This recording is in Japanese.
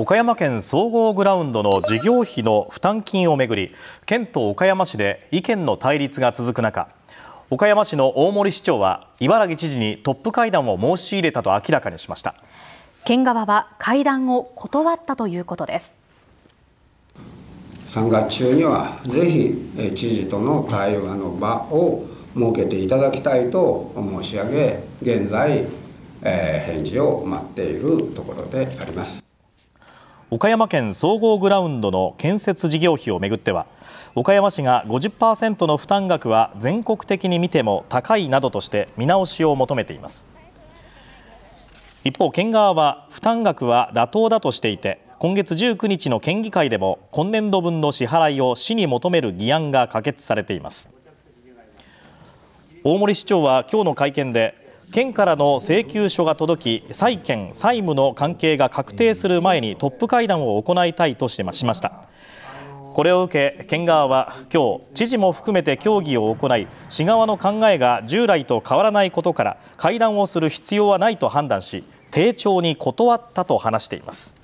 岡山県総合グラウンドの事業費の負担金をめぐり県と岡山市で意見の対立が続く中岡山市の大森市長は茨城知事にトップ会談を申し入れたと明らかにしました県側は会談を断ったということです3月中にはぜひ知事との対話の場を設けていただきたいと申し上げ現在、えー、返事を待っているところであります岡山県総合グラウンドの建設事業費をめぐっては岡山市が50%の負担額は全国的に見ても高いなどとして見直しを求めています一方県側は負担額は妥当だとしていて今月19日の県議会でも今年度分の支払いを市に求める議案が可決されています大森市長は今日の会見で県からの請求書が届き債権債務の関係が確定する前にトップ会談を行いたいとしましたこれを受け県側は今日知事も含めて協議を行い市側の考えが従来と変わらないことから会談をする必要はないと判断し丁重に断ったと話しています